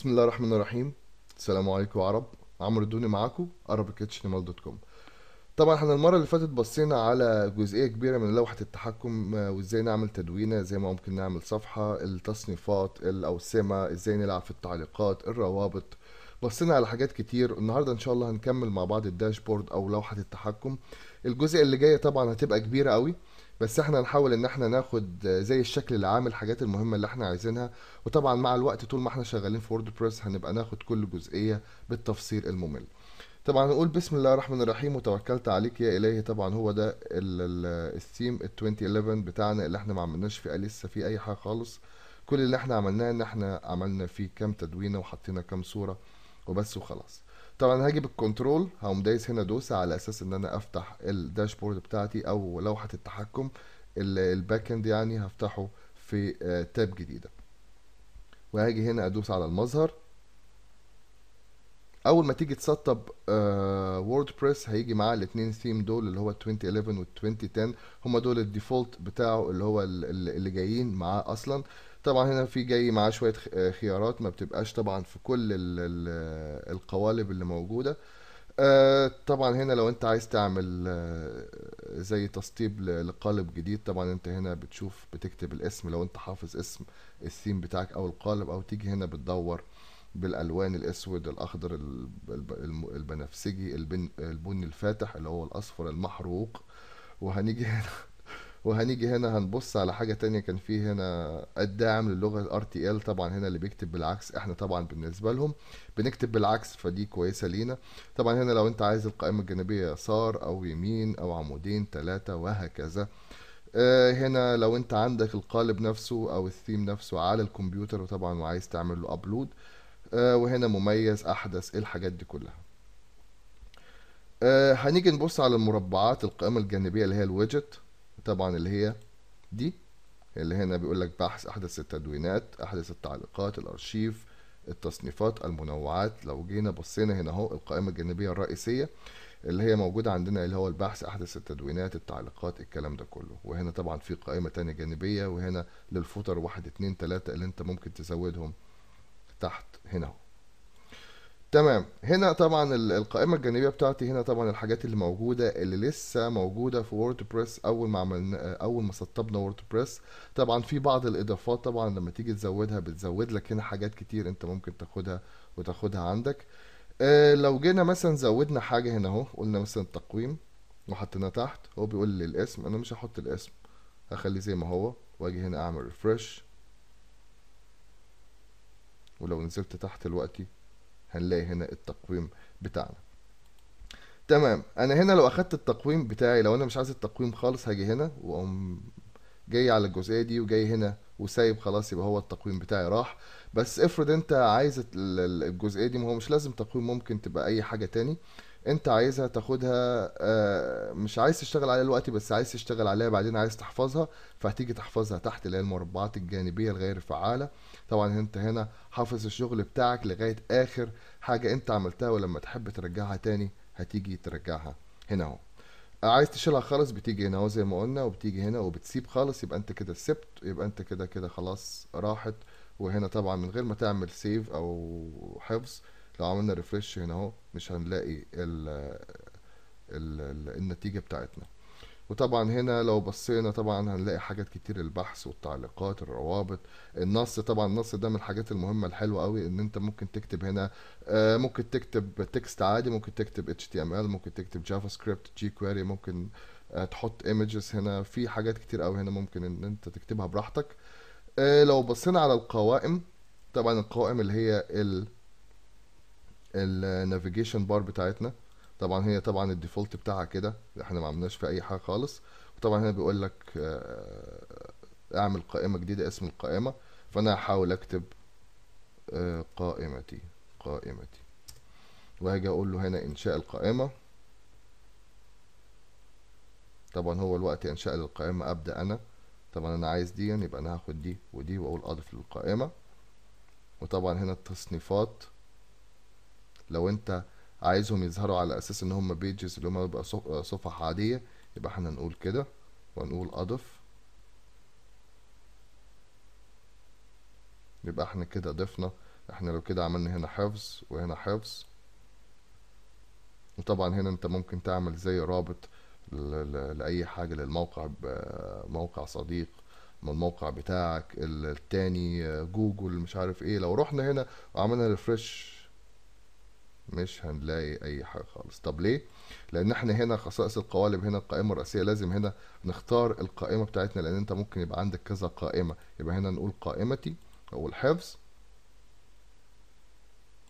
بسم الله الرحمن الرحيم السلام عليكم يا عرب عمرو الدوني معاكم عرب دوت كوم طبعا احنا المره اللي فاتت بصينا على جزئيه كبيره من لوحه التحكم آه، وازاي نعمل تدوينه زي ما ممكن نعمل صفحه التصنيفات الاوسمه ازاي نلعب في التعليقات الروابط بصينا على حاجات كتير النهارده ان شاء الله هنكمل مع بعض الداشبورد او لوحه التحكم الجزء اللي جاي طبعا هتبقى كبيره قوي بس احنا نحاول ان احنا ناخد زي الشكل العام الحاجات المهمه اللي احنا عايزينها وطبعا مع الوقت طول ما احنا شغالين في ووردبريس هنبقى ناخد كل جزئيه بالتفصيل الممل طبعا نقول بسم الله الرحمن الرحيم وتوكلت عليك يا الهي طبعا هو ده الثيم ال 2011 بتاعنا اللي احنا ما عملناش فيه لسه في اي حاجه خالص كل اللي احنا عملناه ان احنا عملنا فيه كام تدوينه وحطينا كام صوره وبس وخلاص طبعا هجيب الكنترول هقوم دايس هنا دوسه على اساس ان انا افتح الداشبورد بتاعتي او لوحه التحكم الباك اند يعني هفتحه في تاب آه، جديده وهاجي هنا ادوس على المظهر اول ما تيجي تسطب آه، ووردبريس هيجي معاه الاثنين ثيم دول اللي هو 2011 وال 2010 هما دول الديفولت بتاعه اللي هو اللي جايين معاه اصلا طبعا هنا في جاي معاه شويه آه، خيارات ما بتبقاش طبعا في كل آه، القوالب اللي موجوده آه، طبعا هنا لو انت عايز تعمل زي تسطيب لقالب جديد طبعا انت هنا بتشوف بتكتب الاسم لو انت حافظ اسم السيم بتاعك او القالب او تيجي هنا بتدور بالالوان الاسود الاخضر البنفسجي البني الفاتح اللي هو الاصفر المحروق وهنيجي هنا وهنيجي هنا هنبص على حاجة تانية كان فيه هنا الداعم للغة ال RTL طبعا هنا اللي بيكتب بالعكس احنا طبعا بالنسبة لهم بنكتب بالعكس فدي كويسة لينا طبعا هنا لو انت عايز القائمة الجانبية يسار او يمين او عمودين ثلاثة وهكذا آه، هنا لو انت عندك القالب نفسه او الثيم نفسه على الكمبيوتر وطبعا وعايز تعمل له ابلود آه، وهنا مميز احدث إيه الحاجات دي كلها آه، هنيجي نبص على المربعات القائمة الجانبية اللي هي الويدجت طبعا اللي هي دي اللي هنا بيقول لك بحث احدث التدوينات احدث التعليقات الارشيف التصنيفات المنوعات لو جينا بصينا هنا اهو القائمه الجانبيه الرئيسيه اللي هي موجوده عندنا اللي هو البحث احدث التدوينات التعليقات الكلام ده كله وهنا طبعا في قائمه تانية جانبيه وهنا للفوتر واحد اتنين تلاته اللي انت ممكن تزودهم تحت هنا تمام هنا طبعا القائمه الجانبيه بتاعتي هنا طبعا الحاجات اللي موجوده اللي لسه موجوده في ووردبريس اول ما عملنا اول ما سطبنا ووردبريس طبعا في بعض الاضافات طبعا لما تيجي تزودها بتزود لك هنا حاجات كتير انت ممكن تاخدها وتاخدها عندك آه لو جينا مثلا زودنا حاجه هنا اهو قلنا مثلا التقويم وحطيناه تحت هو بيقول لي الاسم انا مش هحط الاسم هخليه زي ما هو واجي هنا اعمل ريفرش ولو نزلت تحت دلوقتي هنلاقي هنا التقويم بتاعنا تمام انا هنا لو اخدت التقويم بتاعي لو انا مش عايز التقويم خالص هاجي هنا واقوم جاي على الجزئيه دي وجاي هنا وسايب خلاص يبقى هو التقويم بتاعي راح بس افرض انت عايز الجزئيه دي ما هو مش لازم تقويم ممكن تبقى اي حاجه تاني انت عايزها تاخدها آه، مش عايز تشتغل عليها دلوقتي بس عايز تشتغل عليها بعدين عايز تحفظها فهتيجي تحفظها تحت اللي هي المربعات الجانبيه الغير فعاله طبعا انت هنا حافظ الشغل بتاعك لغايه اخر حاجه انت عملتها ولما تحب ترجعها تاني هتيجي ترجعها هنا اهو عايز تشيلها خالص بتيجي هنا اهو زي ما قلنا وبتيجي هنا وبتسيب خالص يبقى انت كده سبت يبقى انت كده كده خلاص راحت وهنا طبعا من غير ما تعمل سيف او حفظ لو عملنا ريفرش هنا اهو مش هنلاقي ال ال النتيجه بتاعتنا وطبعا هنا لو بصينا طبعا هنلاقي حاجات كتير البحث والتعليقات الروابط النص طبعا النص ده من الحاجات المهمه الحلوه قوي ان انت ممكن تكتب هنا آه، ممكن تكتب تكست عادي ممكن تكتب HTML ممكن تكتب جافا سكريبت جي ممكن آه، تحط ايمجز هنا في حاجات كتير قوي هنا ممكن ان انت تكتبها براحتك آه، لو بصينا على القوائم طبعا القوائم اللي هي ال النافيجيشن بار بتاعتنا طبعا هي طبعا الديفولت بتاعها كده احنا ما عملناش في اي حاجه خالص وطبعا هنا بيقول لك آه، اعمل قائمه جديده اسم القائمه فانا هحاول اكتب آه، قائمتي قائمتي وهاجي اقول له هنا انشاء القائمه طبعا هو الوقت انشاء القائمه ابدا انا طبعا انا عايز دي يعني يبقى انا هاخد دي ودي واقول اضف للقائمه وطبعا هنا التصنيفات لو انت عايزهم يظهروا على اساس ان هم بيجز اللي هم بيبقى صفح عاديه يبقى احنا نقول كده ونقول اضف يبقى احنا كده ضفنا احنا لو كده عملنا هنا حفظ وهنا حفظ وطبعا هنا انت ممكن تعمل زي رابط لاي حاجه للموقع موقع صديق من الموقع بتاعك التاني آه، جوجل مش عارف ايه لو رحنا هنا وعملنا ريفرش مش هنلاقي اي حاجه خالص طب ليه لان احنا هنا خصائص القوالب هنا القائمه الرئيسيه لازم هنا نختار القائمه بتاعتنا لان انت ممكن يبقى عندك كذا قائمه يبقى هنا نقول قائمتي او الحفظ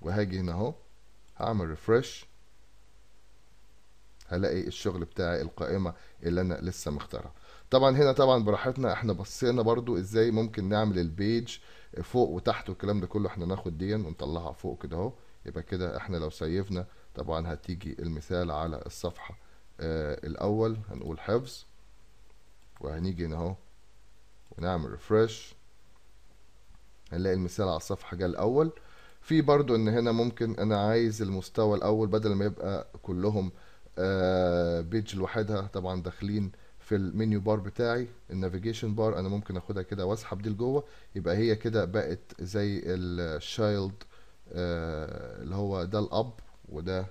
وهاجي هنا اهو هعمل ريفرش هلاقي الشغل بتاعي القائمه اللي انا لسه مختارها طبعا هنا طبعا براحتنا احنا بصينا برضو ازاي ممكن نعمل البيج فوق وتحت والكلام ده كله احنا ناخد دي ونطلعها فوق كده اهو يبقى كده احنا لو سيفنا طبعا هتيجي المثال على الصفحة آه، الاول هنقول حفظ وهنيجي هنا اهو ونعمل ريفرش هنلاقي المثال على الصفحة جه الاول في برضو ان هنا ممكن انا عايز المستوى الاول بدل ما يبقى كلهم بيج آه، لوحدها طبعا داخلين في المنيو بار بتاعي النافيجيشن بار انا ممكن اخدها كده واسحب دي لجوه يبقى هي كده بقت زي الشايلد آه، اللي هو ده الاب وده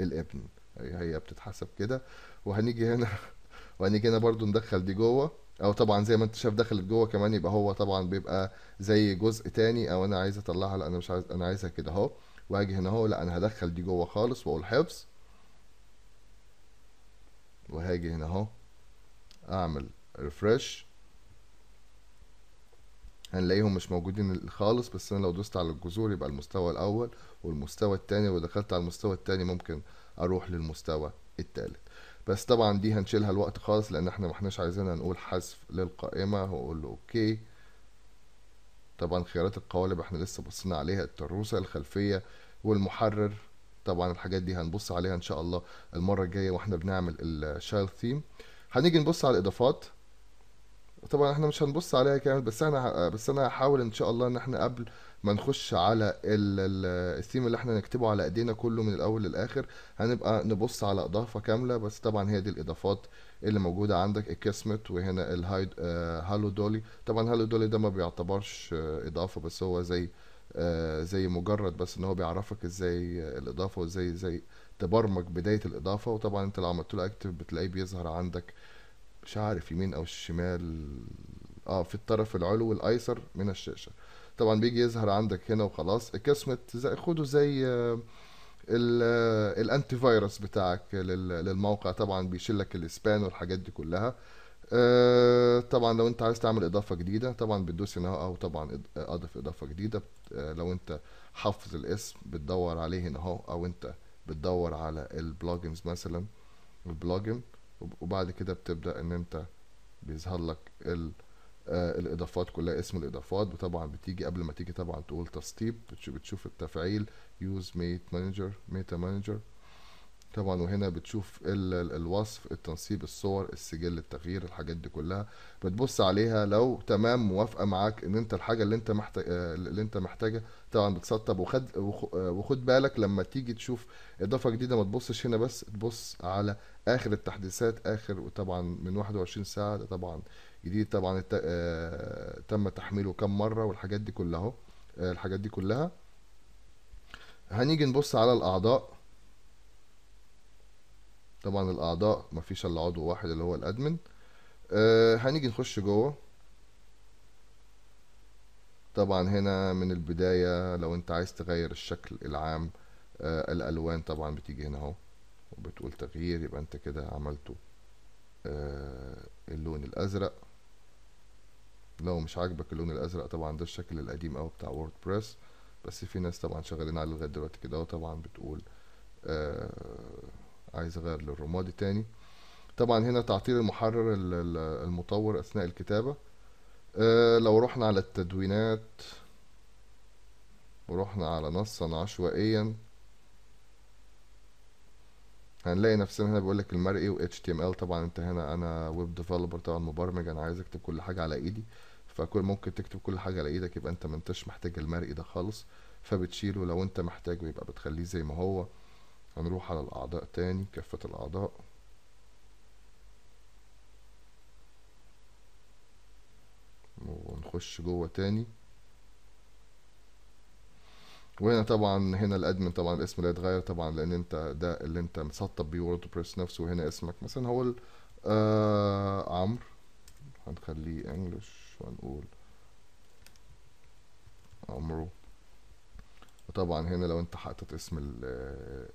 الابن هي بتتحسب كده وهنيجي هنا وهنيجي هنا برضو ندخل دي جوه او طبعا زي ما انت شايف دخلت جوه كمان يبقى هو طبعا بيبقى زي جزء تاني او انا عايز اطلعها لا انا مش عايز انا عايزها كده اهو واجي هنا اهو لا انا هدخل دي جوه خالص واقول حفظ وهاجي هنا اهو اعمل ريفرش هنلاقيهم مش موجودين خالص بس انا لو دوست على الجذور يبقى المستوى الاول والمستوى الثاني ولو دخلت على المستوى الثاني ممكن اروح للمستوى الثالث بس طبعا دي هنشيلها الوقت خالص لان احنا ما احناش عايزينها نقول حذف للقائمه هقول له اوكي طبعا خيارات القوالب احنا لسه بصينا عليها التروسه الخلفيه والمحرر طبعا الحاجات دي هنبص عليها ان شاء الله المره الجايه واحنا بنعمل الشايل ثيم هنيجي نبص على الاضافات طبعا احنا مش هنبص عليها كامل بس انا بس انا هحاول ان شاء الله ان احنا قبل ما نخش على الستيم اللي احنا نكتبه على ايدينا كله من الاول للاخر هنبقى نبص على اضافه كامله بس طبعا هي دي الاضافات اللي موجوده عندك الكسمت وهنا الهايد آه هالو دولي طبعا هالو دولي ده ما بيعتبرش آه اضافه بس هو زي آه زي مجرد بس ان هو بيعرفك ازاي الاضافه وازاي ازاي تبرمج بدايه الاضافه وطبعا انت لو عملت له اكتف بتلاقيه بيظهر عندك مش عارف يمين او الشمال اه في الطرف العلوي الايسر من الشاشه طبعا بيجي يظهر عندك هنا وخلاص قسمه زي خده زي آه، آه، الانتي فيروس بتاعك للموقع طبعا بيشيل لك الاسبان والحاجات دي كلها آه، طبعا لو انت عايز تعمل اضافه جديده طبعا بتدوس هنا اهو طبعا اضف اضافه جديده لو انت حافظ الاسم بتدور عليه هنا اهو او انت بتدور على البلوجنز مثلا البلوجن وبعد كده بتبدا ان انت بيظهر لك ال آه، الاضافات كلها اسم الاضافات وطبعا بتيجي قبل ما تيجي طبعا تقول تسطيب بتشوف التفعيل يوز ميت مانجر ميتا مانجر طبعا وهنا بتشوف الوصف التنصيب الصور السجل التغيير الحاجات دي كلها بتبص عليها لو تمام موافقه معاك ان انت الحاجه اللي انت محتاج اللي انت محتاجها طبعا بتسطب وخد وخد بالك لما تيجي تشوف اضافه جديده ما تبصش هنا بس تبص على اخر التحديثات اخر وطبعا من 21 ساعه ده طبعا جديد طبعا آه، تم تحميله كم مره والحاجات دي كلها آه، الحاجات دي كلها هنيجي نبص على الاعضاء طبعا الاعضاء مفيش الا عضو واحد اللي هو الادمن آه هنيجي نخش جوه طبعا هنا من البداية لو انت عايز تغير الشكل العام آه الالوان طبعا بتيجي هنا اهو وبتقول تغيير يبقى انت كده عملته آه اللون الازرق لو مش عاجبك اللون الازرق طبعا ده الشكل القديم اوي بتاع ووردبريس بس في ناس طبعا شغالين عليه لغايه دلوقتي كده طبعا بتقول آه عايز اغير للرمادي تاني طبعا هنا تعطيل المحرر المطور اثناء الكتابه آه، لو رحنا على التدوينات ورحنا على نصا عشوائيا هنلاقي نفسنا هنا بيقول لك المرئي و HTML طبعا انت هنا انا ويب ديفلوبر طبعا مبرمج انا عايز اكتب كل حاجه على ايدي فكل ممكن تكتب كل حاجه على ايدك يبقى انت ما انتش محتاج المرئي ده خالص فبتشيله لو انت محتاجه يبقى بتخليه زي ما هو هنروح على الأعضاء تاني كافة الأعضاء ونخش جوه تاني وهنا طبعا هنا الادمن طبعا الاسم لا يتغير طبعا لان انت ده اللي انت مسطب بيه بريس نفسه وهنا اسمك مثلا هو آه عمرو هنخليه انجلش وهنقول عمرو وطبعا هنا لو انت حاطط اسم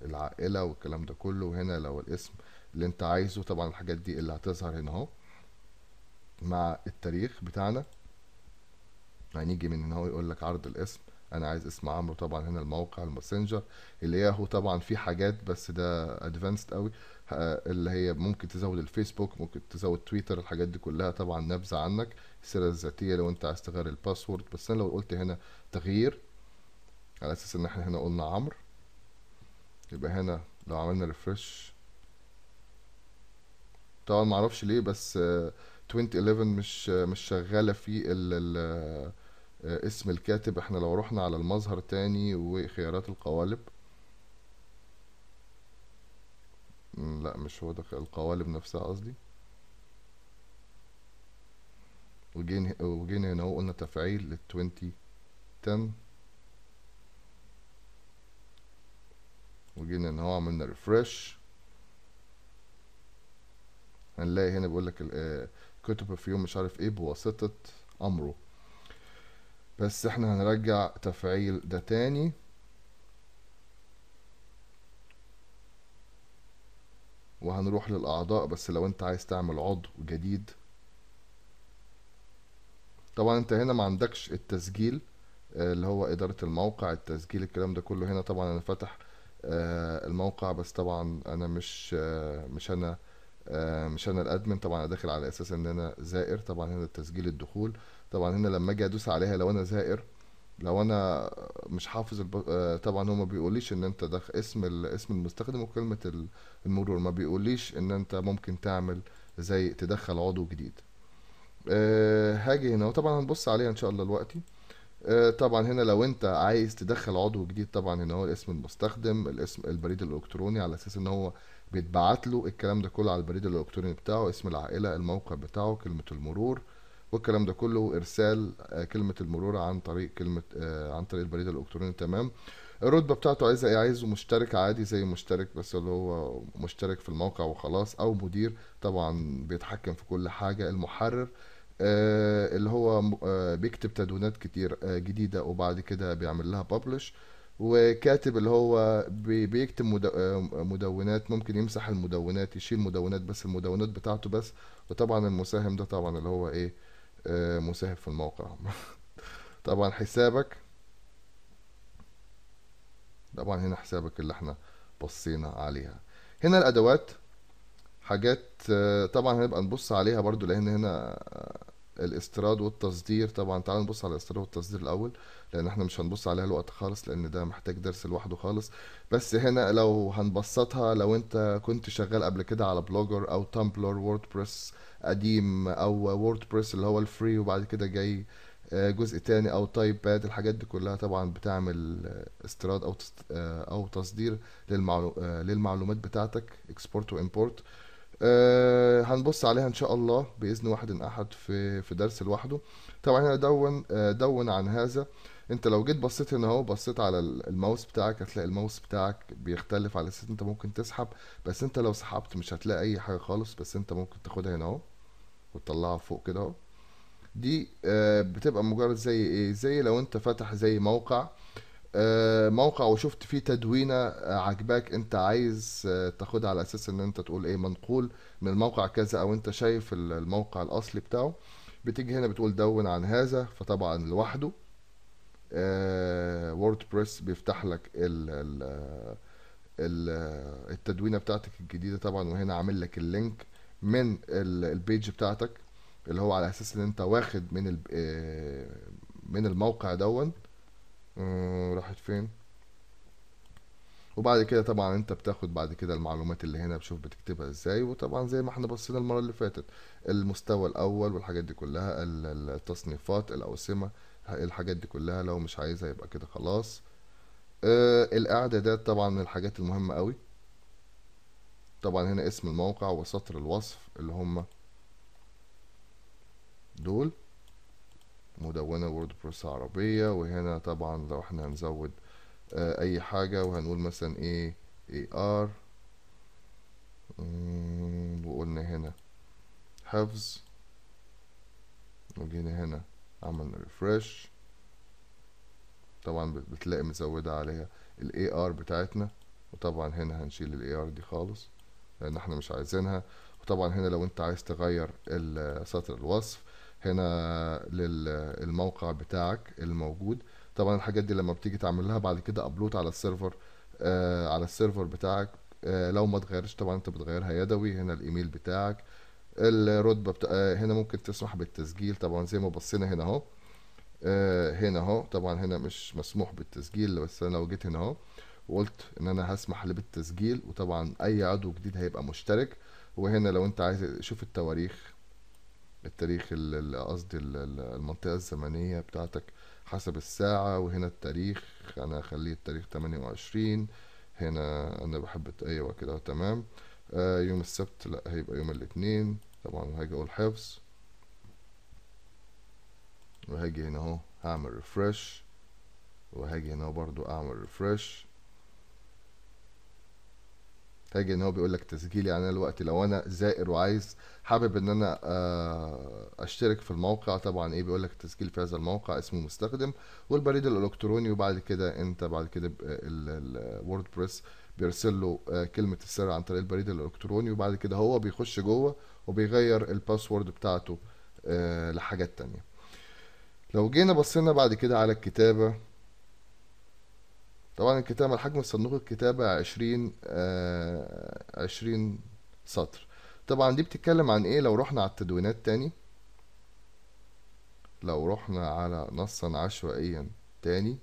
العائله والكلام ده كله وهنا لو الاسم اللي انت عايزه طبعا الحاجات دي اللي هتظهر هنا اهو مع التاريخ بتاعنا هنيجي يعني من هنا هو يقول لك عرض الاسم انا عايز اسم عمرو طبعا هنا الموقع الماسنجر اللي طبعا في حاجات بس ده ادفانسد قوي آه، اللي هي ممكن تزود الفيسبوك ممكن تزود تويتر الحاجات دي كلها طبعا نبذه عنك السيره الذاتيه لو انت عايز تغير الباسورد بس انا لو قلت هنا تغيير على اساس ان احنا هنا قلنا عمرو يبقى هنا لو عملنا ريفرش طبعا معرفش ليه بس 2011 مش مش شغاله في ال ال اسم الكاتب احنا لو رحنا على المظهر تاني وخيارات القوالب لا مش هو ده القوالب نفسها قصدي وجينا وجينا هنا اهو تفعيل لل 2010 وجينا ان هو عملنا ريفرش هنلاقي هنا بيقول لك آه، كتب في يوم مش عارف ايه بواسطة امره بس احنا هنرجع تفعيل ده تاني وهنروح للاعضاء بس لو انت عايز تعمل عضو جديد طبعا انت هنا ما عندكش التسجيل آه، اللي هو اداره الموقع التسجيل الكلام ده كله هنا طبعا انا فاتح آه، الموقع بس طبعا انا مش آه، مش انا آه، مش انا الادمن طبعا انا داخل على اساس ان انا زائر طبعا هنا تسجيل الدخول طبعا هنا لما اجي ادوس عليها لو انا زائر لو انا مش حافظ الب... طبعا هو ما بيقوليش ان انت ده اسم ال... اسم المستخدم وكلمه المرور ما بيقوليش ان انت ممكن تعمل زي تدخل عضو جديد أه هاجي هنا وطبعا هنبص عليها ان شاء الله دلوقتي آه، طبعا هنا لو انت عايز تدخل عضو جديد طبعا هنا هو اسم المستخدم الاسم البريد الالكتروني على اساس ان هو بيتبعت له الكلام ده كله على البريد الالكتروني بتاعه اسم العائله الموقع بتاعه كلمه المرور والكلام ده كله ارسال آه، كلمه المرور عن طريق كلمه آه، عن طريق البريد الالكتروني تمام الرتبه بتاعته عايزه ايه عايزه مشترك عادي زي مشترك بس اللي هو مشترك في الموقع وخلاص او مدير طبعا بيتحكم في كل حاجه المحرر آه، اللي هو آه، بيكتب تدوينات كتير آه، جديده وبعد كده بيعمل لها ببلش وكاتب اللي هو بيكتب مدونات ممكن يمسح المدونات يشيل مدونات بس المدونات بتاعته بس وطبعا المساهم ده طبعا اللي هو ايه مساهم في الموقع طبعا حسابك طبعا هنا حسابك اللي احنا بصينا عليها هنا الادوات حاجات آه، طبعا هنبقى نبص عليها برضو لان هنا آه، الاستيراد والتصدير طبعا تعال نبص على الاستيراد والتصدير الاول لان احنا مش هنبص عليها الوقت خالص لان ده محتاج درس لوحده خالص بس هنا لو هنبسطها لو انت كنت شغال قبل كده على بلوجر او تامبلر ووردبريس قديم او ووردبريس اللي هو الفري وبعد كده جاي آه، جزء تاني او تايب باد الحاجات دي كلها طبعا بتعمل استيراد او او تصدير للمعلومات بتاعتك اكسبورت وامبورت آه هنبص عليها ان شاء الله باذن واحد احد في في درس لوحده طبعا هنا دون آه دون عن هذا انت لو جيت بصيت هنا اهو بصيت على الماوس بتاعك هتلاقي الماوس بتاعك بيختلف على اساس انت ممكن تسحب بس انت لو سحبت مش هتلاقي اي حاجه خالص بس انت ممكن تاخدها هنا اهو وتطلعها فوق كده اهو دي آه بتبقى مجرد زي ايه زي لو انت فتح زي موقع آه، موقع وشفت فيه تدوينه آه، عجباك انت عايز آه، تاخدها على اساس ان انت تقول ايه منقول من الموقع كذا او انت شايف الموقع الاصلي بتاعه بتيجي هنا بتقول دون عن هذا فطبعا لوحده ووردبريس بيفتح لك ال ال التدوينه بتاعتك الجديده طبعا وهنا عامل لك اللينك من البيج بتاعتك اللي هو على اساس ان انت واخد من من الموقع دون آه، راحت فين وبعد كده طبعا انت بتاخد بعد كده المعلومات اللي هنا بشوف بتكتبها ازاي وطبعا زي ما احنا بصينا المره اللي فاتت المستوى الاول والحاجات دي كلها التصنيفات الاوسمه الحاجات دي كلها لو مش عايزها يبقى كده خلاص آه الاعدادات طبعا من الحاجات المهمه قوي طبعا هنا اسم الموقع وسطر الوصف اللي هما دول مدونة وورد عربية وهنا طبعا لو احنا هنزود آه، اي حاجة وهنقول مثلا ايه اي ار وقلنا هنا حفظ وجينا هنا عملنا ريفرش طبعا بتلاقي مزودة عليها الاي ار بتاعتنا وطبعا هنا هنشيل الاي ار دي خالص لان احنا مش عايزينها وطبعا هنا لو انت عايز تغير سطر الوصف هنا للموقع بتاعك الموجود طبعا الحاجات دي لما بتيجي تعملها بعد كده ابلود على السيرفر آه على السيرفر بتاعك آه لو ما تغيرش طبعا انت بتغيرها يدوي هنا الايميل بتاعك الرتبه بتا... آه هنا ممكن تسمح بالتسجيل طبعا زي ما بصينا هنا اهو آه هنا اهو طبعا هنا مش مسموح بالتسجيل بس انا لو جيت هنا اهو وقلت ان انا هسمح بالتسجيل وطبعا اي عضو جديد هيبقى مشترك وهنا لو انت عايز شوف التواريخ التاريخ قصدي المنطقة الزمنية بتاعتك حسب الساعة وهنا التاريخ أنا هخليه التاريخ تمانية وعشرين هنا أنا بحب أيوة كده تمام آه يوم السبت لأ هيبقى يوم الاتنين طبعا وهاجي أقول حفظ وهاجي هنا أهو هعمل ريفرش وهاجي هنا برضو أعمل ريفرش فاجئ ان هو بيقول لك تسجيل يعني انا الوقت لو انا زائر وعايز حابب ان انا آه، اشترك في الموقع طبعا ايه بيقول لك التسجيل في هذا الموقع اسمه مستخدم والبريد الالكتروني وبعد كده انت بعد كده الووردبريس بيرسل له آه، كلمه السر عن طريق البريد الالكتروني وبعد كده هو بيخش جوه وبيغير الباسورد بتاعته آه، لحاجات تانية لو جينا بصينا بعد كده على الكتابه طبعا الكتابة حجم صندوق الكتابة عشرين آه عشرين سطر طبعا دي بتتكلم عن ايه لو رحنا على التدوينات تاني لو رحنا على نصا عشوائيا تاني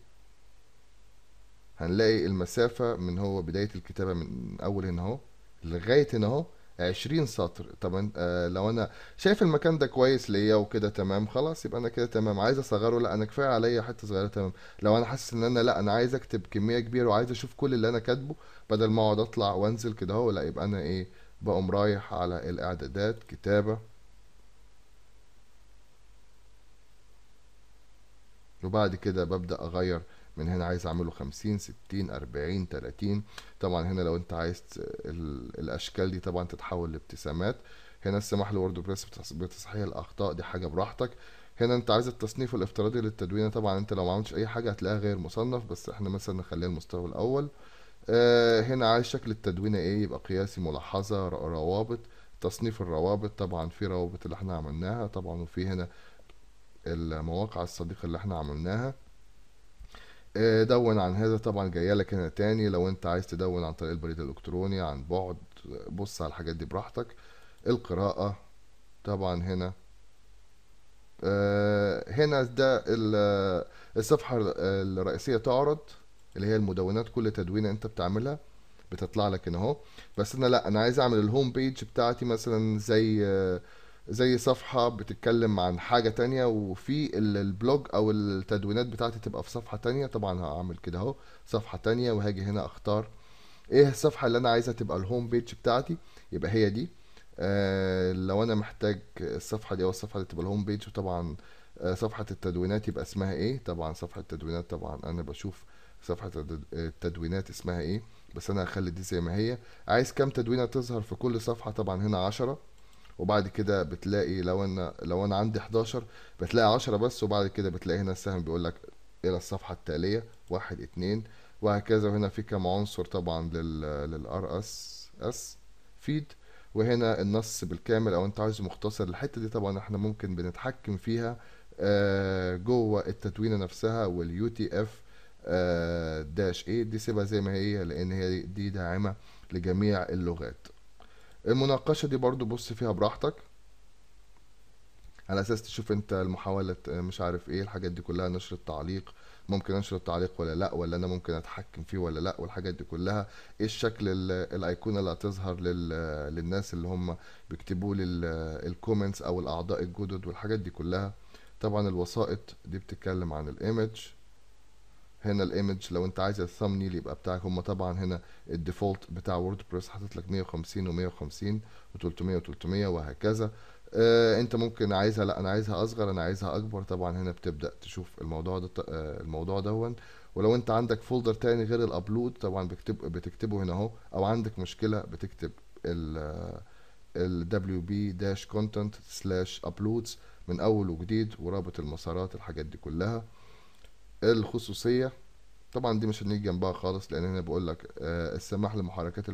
هنلاقي المسافة من هو بداية الكتابة من أول هنا اهو لغاية هنا اهو 20 سطر طب آه، لو انا شايف المكان ده كويس ليا وكده تمام خلاص يبقى انا كده تمام عايز اصغره لا انا كفايه عليا حته صغيره تمام لو انا حاسس ان انا لا انا عايز اكتب كميه كبيره وعايز اشوف كل اللي انا كاتبه بدل ما اقعد اطلع وانزل كده اهو لا يبقى انا ايه بقوم رايح على الاعدادات كتابه وبعد كده ببدأ أغير من هنا عايز اعمله 50 60 40 30 طبعا هنا لو انت عايز الاشكال دي طبعا تتحول لابتسامات هنا السماح بريس بتصحيح الاخطاء دي حاجه براحتك هنا انت عايز التصنيف الافتراضي للتدوينه طبعا انت لو ما عملتش اي حاجه هتلاقيها غير مصنف بس احنا مثلا نخليها المستوى الاول آه هنا عايز شكل التدوينه ايه يبقى قياسي ملاحظه روابط تصنيف الروابط طبعا في روابط اللي احنا عملناها طبعا وفي هنا المواقع الصديقه اللي احنا عملناها آه، دون عن هذا طبعا جايه لك هنا تاني لو انت عايز تدون عن طريق البريد الالكتروني عن بعد بص على الحاجات دي براحتك القراءه طبعا هنا آه، هنا ده الصفحه الرئيسيه تعرض اللي هي المدونات كل تدوينه انت بتعملها بتطلع لك هنا اهو بس انا لا انا عايز اعمل الهوم بيج بتاعتي مثلا زي آه، زي صفحة بتتكلم عن حاجة تانية وفي البلوج أو التدوينات بتاعتي تبقى في صفحة تانية طبعا هعمل كده أهو صفحة تانية وهاجي هنا أختار إيه الصفحة اللي أنا عايزها تبقى الهوم بيج بتاعتي يبقى هي دي آه لو أنا محتاج الصفحة دي أو الصفحة اللي تبقى الهوم بيج وطبعا آه، صفحة التدوينات يبقى اسمها إيه طبعا صفحة التدوينات طبعا أنا بشوف صفحة التدوينات اسمها إيه بس أنا هخلي دي زي ما هي عايز كام تدوينة تظهر في كل صفحة طبعا هنا عشرة وبعد كده بتلاقي لو انا لو انا عندي 11 بتلاقي 10 بس وبعد كده بتلاقي هنا السهم بيقول لك الى الصفحه التاليه واحد اتنين وهكذا وهنا في كام عنصر طبعا للار اس اس فيد وهنا النص بالكامل او انت عايز مختصر الحته دي طبعا احنا ممكن بنتحكم فيها آه، جوه التدوينه نفسها واليو تي اف داش ايه دي سيبها زي ما هي لان هي دي داعمه لجميع اللغات المناقشه دي برضو بص فيها براحتك على اساس تشوف انت المحاوله مش عارف ايه الحاجات دي كلها نشر التعليق ممكن انشر التعليق ولا لا ولا انا ممكن اتحكم فيه ولا لا والحاجات دي كلها ايه الشكل الايقونه اللي هتظهر للناس اللي هم بيكتبوا لي الكومنتس او الاعضاء الجدد والحاجات دي كلها طبعا الوسائط دي بتتكلم عن الايمج هنا الايمج لو انت عايز الثامنيل يبقى بتاعك هما طبعا هنا الديفولت بتاع ووردبريس حاطط لك 150 و150 و300 و300 وهكذا آه انت ممكن عايزها لا انا عايزها اصغر انا عايزها اكبر طبعا هنا بتبدا تشوف الموضوع ده آه الموضوع دهون ولو انت عندك فولدر تاني غير الابلود طبعا بكتب بتكتبه هنا اهو او عندك مشكله بتكتب ال ال wp-content uploads من اول وجديد ورابط المسارات الحاجات دي كلها الخصوصيه طبعا دي مش هنيجي جنبها خالص لان هنا بقول لك آه، السماح لمحركات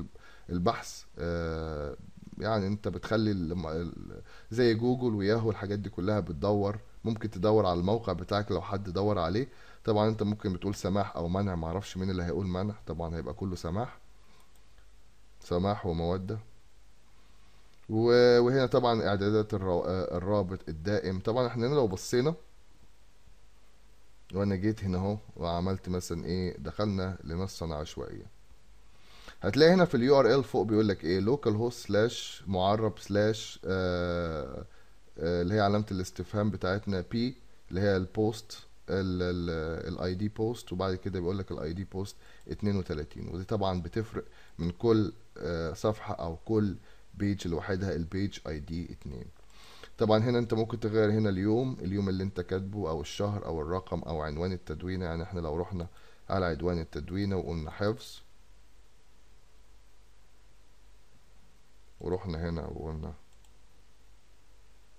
البحث آه، يعني انت بتخلي زي جوجل وياهو الحاجات دي كلها بتدور ممكن تدور على الموقع بتاعك لو حد دور عليه طبعا انت ممكن بتقول سماح او منع معرفش مين اللي هيقول منع طبعا هيبقى كله سماح سماح وموده وهنا طبعا اعدادات آه، الرابط الدائم طبعا احنا هنا لو بصينا وانا جيت هنا اهو وعملت مثلا ايه دخلنا لمنصه عشوائيه هتلاقي هنا في اليو ار ال فوق بيقول لك ايه لوكال هوست سلاش معرب سلاش آه، آه، اللي هي علامه الاستفهام بتاعتنا بي اللي هي البوست الاي دي بوست وبعد كده بيقول لك الاي دي بوست 32 ودي طبعا بتفرق من كل آه، صفحه او كل بيج لوحدها البيج اي دي 2 طبعا هنا انت ممكن تغير هنا اليوم اليوم اللي انت كاتبه او الشهر او الرقم او عنوان التدوينه يعني احنا لو رحنا على عنوان التدوينه وقلنا حفظ ورحنا هنا وقلنا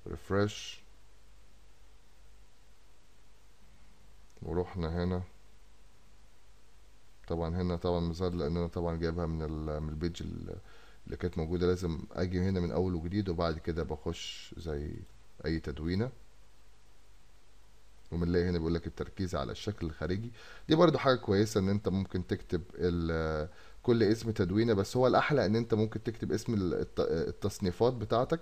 ريفرش ورحنا هنا طبعا هنا طبعا مزاد لان انا طبعا جايبها من البيج اللي كانت موجودة لازم اجي هنا من اول وجديد وبعد كده بخش زي اي تدوينة وبنلاقي هنا بيقول لك التركيز على الشكل الخارجي دي برضو حاجة كويسة ان انت ممكن تكتب كل اسم تدوينة بس هو الاحلى ان انت ممكن تكتب اسم التصنيفات بتاعتك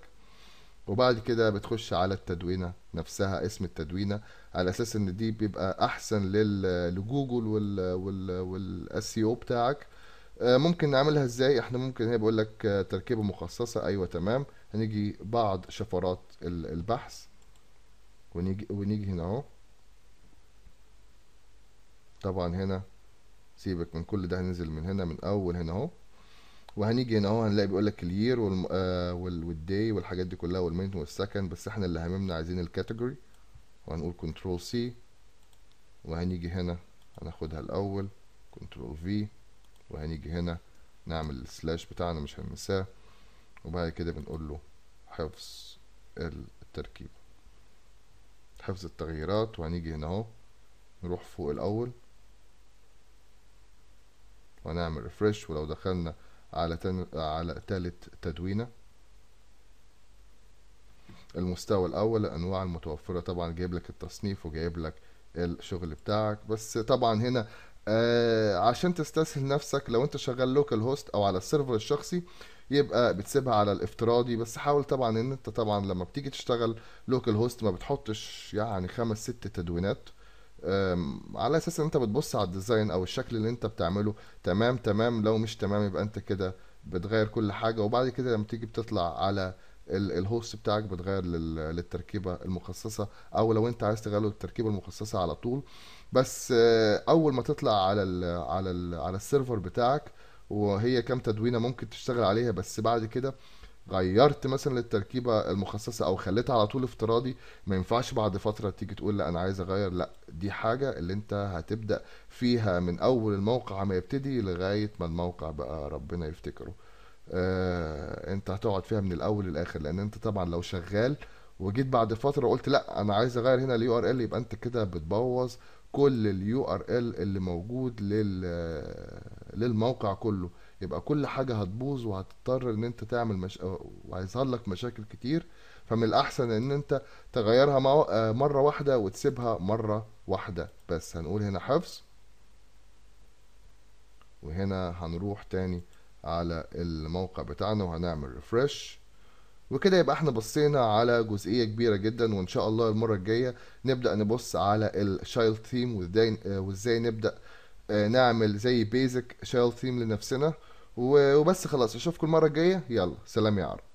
وبعد كده بتخش على التدوينة نفسها اسم التدوينة على اساس ان دي بيبقى احسن لجوجل وال... وال... والاسيو بتاعك آه، ممكن نعملها ازاي احنا ممكن هي بقول لك آه، تركيبه مخصصه ايوه تمام هنيجي بعض شفرات البحث ونيجي ونيجي هنا اهو طبعا هنا سيبك من كل ده هننزل من هنا من اول هنا اهو وهنيجي هنا اهو هنلاقي بيقول لك الير والم... آه، والدي والحاجات دي كلها والمينت والسكند بس احنا اللي هممنا عايزين الكاتيجوري وهنقول كنترول سي وهنيجي هنا هناخدها الاول كنترول في وهنيجي هنا نعمل السلاش بتاعنا مش هننساه وبعد كده بنقول له حفظ التركيب حفظ التغييرات وهنيجي هنا اهو نروح فوق الاول ونعمل ريفرش ولو دخلنا على تن... على تالت تدوينه المستوى الاول الانواع المتوفره طبعا جايب لك التصنيف وجايب لك الشغل بتاعك بس طبعا هنا آه عشان تستسهل نفسك لو انت شغال لوكال هوست او على السيرفر الشخصي يبقى بتسيبها على الافتراضي بس حاول طبعا ان انت طبعا لما بتيجي تشتغل لوكال هوست ما بتحطش يعني خمس ست تدوينات على اساس ان انت بتبص على الديزاين او الشكل اللي انت بتعمله تمام تمام لو مش تمام يبقى انت كده بتغير كل حاجه وبعد كده لما تيجي بتطلع على الهوست بتاعك بتغير للتركيبه المخصصه او لو انت عايز تغير التركيبه المخصصه على طول بس آه، اول ما تطلع على ال على ال على السيرفر بتاعك وهي كام تدوينه ممكن تشتغل عليها بس بعد كده غيرت مثلا للتركيبه المخصصه او خليتها على طول افتراضي ما ينفعش بعد فتره تيجي تقول لا انا عايز اغير لا دي حاجه اللي انت هتبدا فيها من اول الموقع ما يبتدي لغايه ما الموقع بقى ربنا يفتكره آه انت هتقعد فيها من الاول للاخر لان انت طبعا لو شغال وجيت بعد فتره قلت لا انا عايز اغير هنا اليو ار ال يبقى انت كده بتبوظ كل اليو ار ال اللي موجود لل للموقع كله يبقى كل حاجه هتبوظ وهتضطر ان انت تعمل مش... وهيظهر لك مشاكل كتير فمن الاحسن ان انت تغيرها مره واحده وتسيبها مره واحده بس هنقول هنا حفظ وهنا هنروح تاني على الموقع بتاعنا وهنعمل ريفرش وكده يبقى احنا بصينا على جزئية كبيرة جدا وان شاء الله المرة الجاية نبدأ نبص على Child ثيم وازاي نبدأ آه، نعمل زي بيزك Child ثيم لنفسنا وبس خلاص اشوفكم المرة الجاية يلا سلام يا عرب